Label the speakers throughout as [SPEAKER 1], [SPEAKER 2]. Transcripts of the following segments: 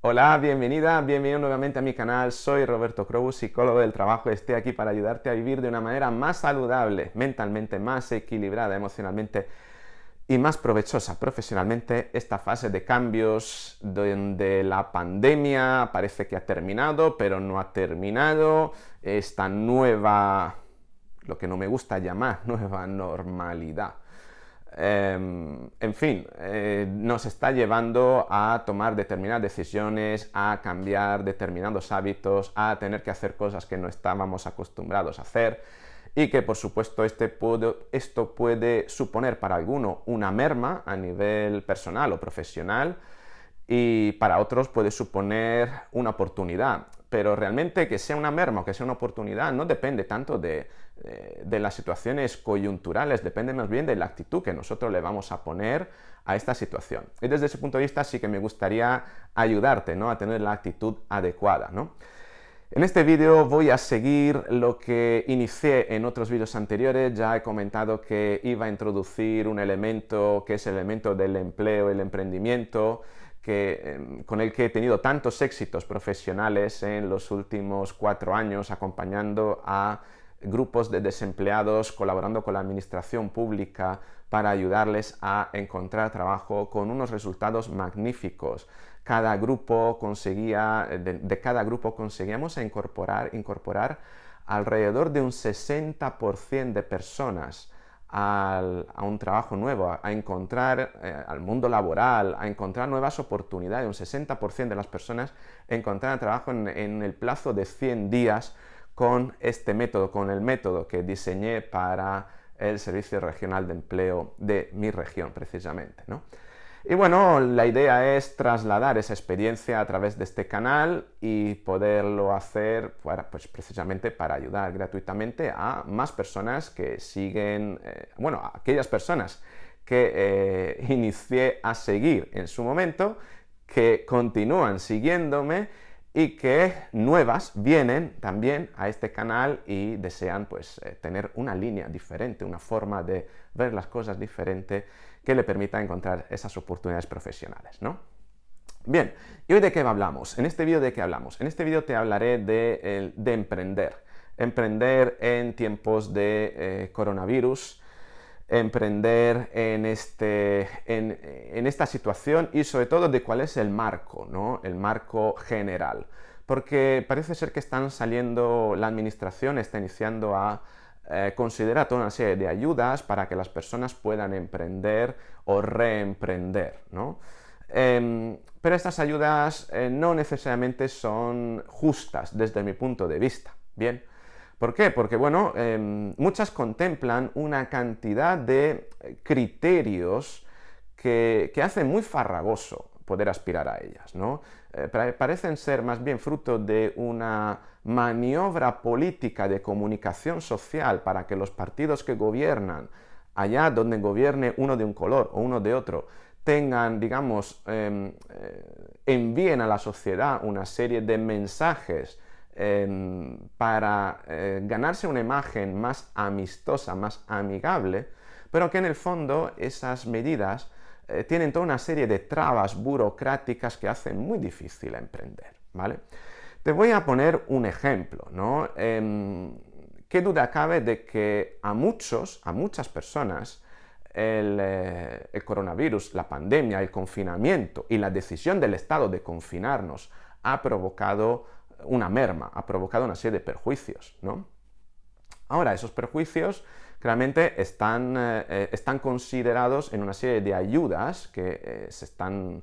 [SPEAKER 1] Hola, bienvenida, bienvenido nuevamente a mi canal. Soy Roberto Crow, psicólogo del trabajo. Estoy aquí para ayudarte a vivir de una manera más saludable, mentalmente más equilibrada, emocionalmente y más provechosa profesionalmente esta fase de cambios donde la pandemia parece que ha terminado, pero no ha terminado. Esta nueva, lo que no me gusta llamar, nueva normalidad Em, en fin, eh, nos está llevando a tomar determinadas decisiones, a cambiar determinados hábitos, a tener que hacer cosas que no estábamos acostumbrados a hacer y que por supuesto este esto puede suponer para alguno una merma a nivel personal o profesional y para otros puede suponer una oportunidad. Pero realmente que sea una merma o que sea una oportunidad no depende tanto de eh, de las situaciones coyunturales, depende más bien de la actitud que nosotros le vamos a poner a esta situación. Y desde ese punto de vista sí que me gustaría ayudarte ¿no? a tener la actitud adecuada. ¿no? En este vídeo voy a seguir lo que inicié en otros vídeos anteriores, ya he comentado que iba a introducir un elemento que es el elemento del empleo, el emprendimiento, que, em, con el que he tenido tantos éxitos profesionales en los últimos cuatro años acompañando a grupos de desempleados, colaborando con la administración pública para ayudarles a encontrar trabajo con unos resultados magníficos. Cada grupo conseguía, de, cada grupo conseguíamos incorporar, incorporar alrededor de un 60% de personas a un trabajo nuevo, a, encontrar eh, al mundo laboral, a encontrar nuevas oportunidades. Un 60% de las personas encontraron trabajo en el plazo de 100 días con este método, con el método que diseñé para el Servicio Regional de Empleo de mi región, precisamente. ¿no? Y bueno, la idea es trasladar esa experiencia a través de este canal y poderlo hacer pues, precisamente para ayudar gratuitamente a más personas que siguen, eh, bueno, a aquellas personas que eh, inicié a seguir en su momento, que continúan siguiéndome y que nuevas vienen también a este canal y desean pues eh, tener una línea diferente, una forma de ver las cosas diferente que le permita encontrar esas oportunidades profesionales, ¿no? Bien, ¿y hoy de qué hablamos? En este vídeo de qué hablamos? En este vídeo te hablaré de, emprender. Emprender en tiempos de eh, coronavirus, emprender este, en, esta situación y sobre todo de cuál es el marco, ¿no? el marco general. Porque parece ser que están saliendo, la administración está iniciando a eh, considerar toda una serie de ayudas para que las personas puedan emprender o reemprender. ¿no? Em, pero estas ayudas eh, no necesariamente son justas desde mi punto de vista. Bien, ¿Por qué? Porque, bueno, em, muchas contemplan una cantidad de eh, criterios que, que hacen muy farragoso poder aspirar a ellas, ¿no? Eh, parecen ser más bien fruto de una maniobra política de comunicación social para que los partidos que gobiernan, allá donde gobierne uno de un color o uno de otro, tengan, digamos, em, eh, envíen a la sociedad una serie de mensajes Em, para eh, ganarse una imagen más amistosa, más amigable, pero que en el fondo esas medidas eh, tienen toda una serie de trabas burocráticas que hacen muy difícil emprender, ¿vale? Te voy a poner un ejemplo, ¿no? Em, ¿Qué duda cabe de que a muchos, a muchas personas, eh, el coronavirus, la pandemia, el confinamiento y la decisión del Estado de confinarnos ha provocado una merma, ha provocado una serie de perjuicios, ¿no? Ahora, esos perjuicios claramente eh, están, considerados en una serie de ayudas que eh, eh, se, están,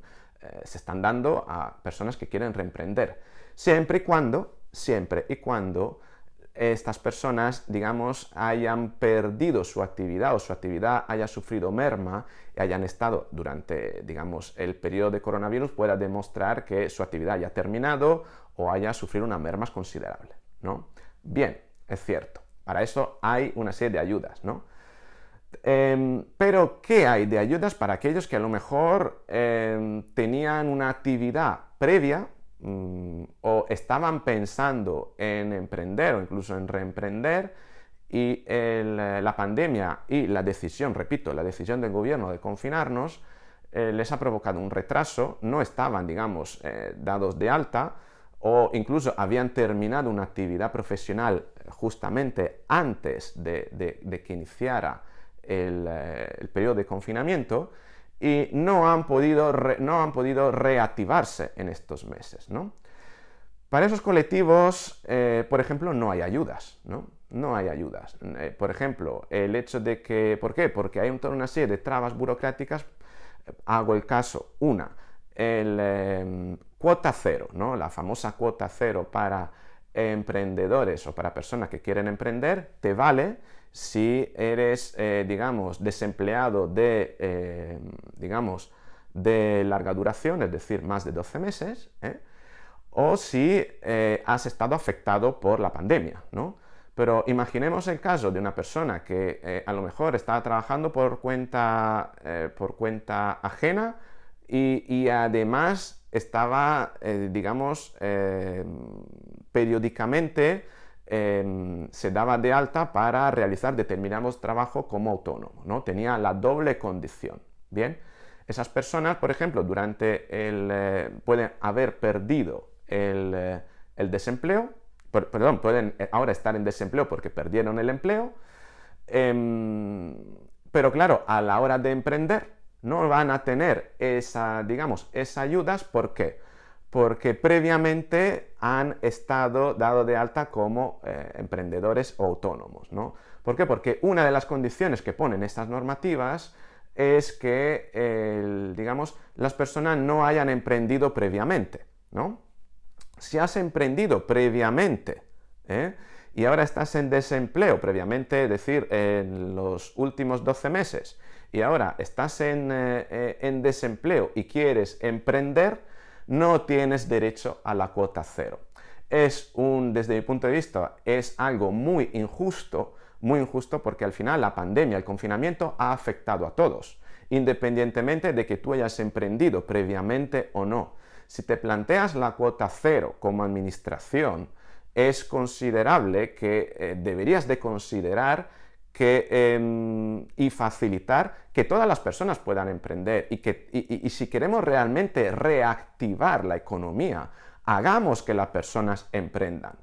[SPEAKER 1] dando a personas que quieren reemprender, siempre y cuando, siempre y cuando estas personas, digamos, hayan perdido su actividad o su actividad haya sufrido merma y hayan estado durante, digamos, el periodo de coronavirus, pueda demostrar que su actividad haya terminado o haya sufrido una mermas considerable, ¿no? Bien, es cierto, para eso hay una serie de ayudas, ¿no? Em, pero, ¿qué hay de ayudas para aquellos que a lo mejor em, tenían una actividad previa mm, o estaban pensando en emprender o incluso en reemprender y la pandemia y la decisión, repito, la decisión del gobierno de confinarnos eh, les ha provocado un retraso, no estaban, digamos, eh, dados de alta, o incluso habían terminado una actividad profesional eh, justamente antes de, que iniciara eh, el, periodo de confinamiento y no han podido, no han podido reactivarse en estos meses. ¿no? Para esos colectivos, eh, por ejemplo, no hay ayudas. ¿no? no hay ayudas. por ejemplo, el hecho de que... ¿Por qué? Porque hay toda una serie de trabas burocráticas. Hago el caso, una, el, em, cuota cero, ¿no? la famosa cuota cero para emprendedores o para personas que quieren emprender, te vale si eres, eh, digamos, desempleado de, em, digamos, de larga duración, es decir, más de 12 meses, ¿eh? o si eh, has estado afectado por la pandemia, ¿no? Pero imaginemos el caso de una persona que a lo mejor está trabajando por cuenta, por cuenta ajena, y, además estaba, eh, digamos, eh, periódicamente em, se daba de alta para realizar determinados trabajos como autónomo, ¿no? Tenía la doble condición, ¿bien? Esas personas, por ejemplo, durante el... Eh, pueden haber perdido el, desempleo, perdón, pueden ahora estar en desempleo porque perdieron el empleo, em, pero claro, a la hora de emprender, no van a tener esa, digamos, esas ayudas, ¿por qué? Porque previamente han estado dado de alta como eh, emprendedores autónomos, ¿no? ¿Por qué? Porque una de las condiciones que ponen estas normativas es que, digamos, las personas no hayan emprendido previamente, ¿no? Si has emprendido previamente ¿eh? y ahora estás en desempleo previamente, es decir, en los últimos 12 meses, y ahora estás eh, eh, en, desempleo y quieres emprender, no tienes derecho a la cuota cero. Es un, desde mi punto de vista, es algo muy injusto, muy injusto porque al final la pandemia, el confinamiento ha afectado a todos, independientemente de que tú hayas emprendido previamente o no. Si te planteas la cuota cero como administración, es considerable que eh, deberías de considerar Em, y facilitar que todas las personas puedan emprender y, que, si queremos realmente reactivar la economía, hagamos que las personas emprendan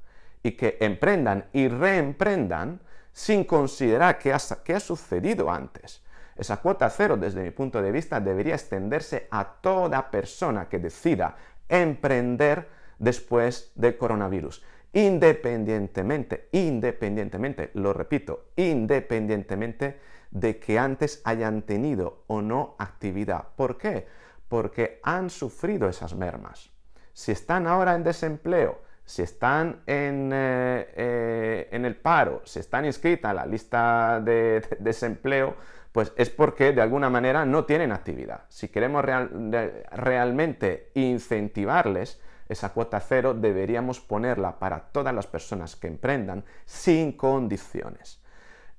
[SPEAKER 1] y que emprendan y reemprendan sin considerar ha, qué ha sucedido antes. Esa cuota cero, desde mi punto de vista, debería extenderse a toda persona que decida emprender después del coronavirus independientemente, independientemente, lo repito, independientemente de que antes hayan tenido o no actividad. ¿Por qué? Porque han sufrido esas mermas. Si están ahora en desempleo, si están en, eh, eh, el paro, si están inscritas en la lista de, desempleo, pues es porque de alguna manera no tienen actividad. Si queremos realmente incentivarles, esa cuota cero deberíamos ponerla para todas las personas que emprendan sin condiciones.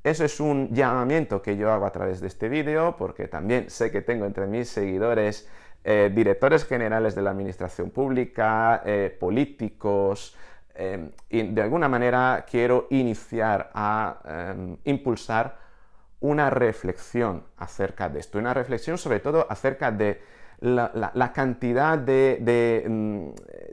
[SPEAKER 1] Eso es un llamamiento que yo hago a través de este vídeo, porque también sé que tengo entre mis seguidores eh, directores generales de la administración pública, eh, políticos, em, y de alguna manera quiero iniciar a em, impulsar una reflexión acerca de esto, una reflexión sobre todo acerca de la, cantidad mm,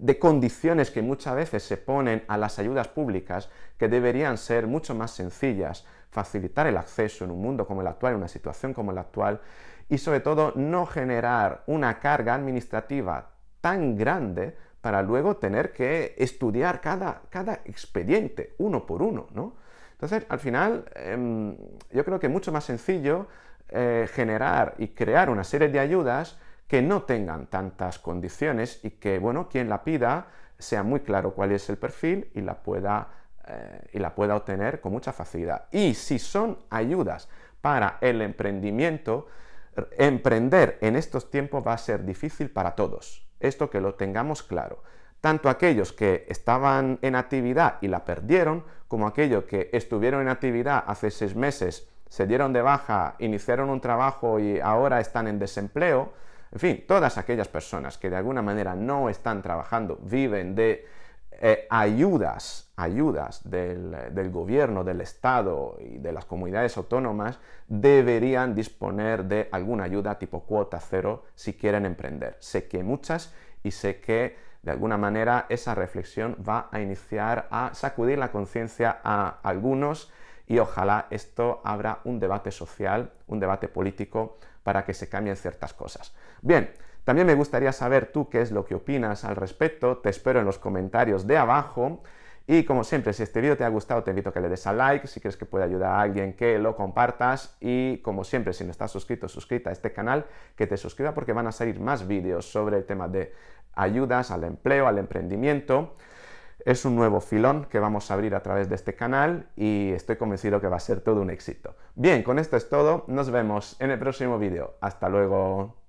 [SPEAKER 1] de, condiciones que muchas veces se ponen a las ayudas públicas que deberían ser mucho más sencillas, facilitar el acceso en un mundo como el actual, en una situación como la actual, y sobre todo no generar una carga administrativa tan grande para luego tener que estudiar cada, expediente uno por uno, ¿no? Entonces, al final, em, yo creo que es mucho más sencillo eh, generar y crear una serie de ayudas que no tengan tantas condiciones y que, bueno, quien la pida sea muy claro cuál es el perfil y la pueda, eh, y la pueda obtener con mucha facilidad. Y si son ayudas para el emprendimiento, emprender en estos tiempos va a ser difícil para todos. Esto que lo tengamos claro. Tanto aquellos que estaban en actividad y la perdieron, como aquellos que estuvieron en actividad hace seis meses, se dieron de baja, iniciaron un trabajo y ahora están en desempleo, en fin, todas aquellas personas que de alguna manera no están trabajando, viven de eh, ayudas, ayudas del, del, gobierno, del Estado y de las comunidades autónomas, deberían disponer de alguna ayuda tipo cuota cero si quieren emprender. Sé que muchas y sé que de alguna manera esa reflexión va a iniciar a sacudir la conciencia a algunos y ojalá esto abra un debate social, un debate político para que se cambien ciertas cosas. Bien, también me gustaría saber tú qué es lo que opinas al respecto, te espero en los comentarios de abajo. Y como siempre, si este vídeo te ha gustado, te invito a que le des a like, si crees que puede ayudar a alguien que lo compartas y como siempre, si no estás suscrito, suscrita a este canal, que te suscriba porque van a salir más vídeos sobre el tema de ayudas al empleo, al emprendimiento. Es un nuevo filón que vamos a abrir a través de este canal y estoy convencido que va a ser todo un éxito. Bien, con esto es todo. Nos vemos en el próximo vídeo. Hasta luego.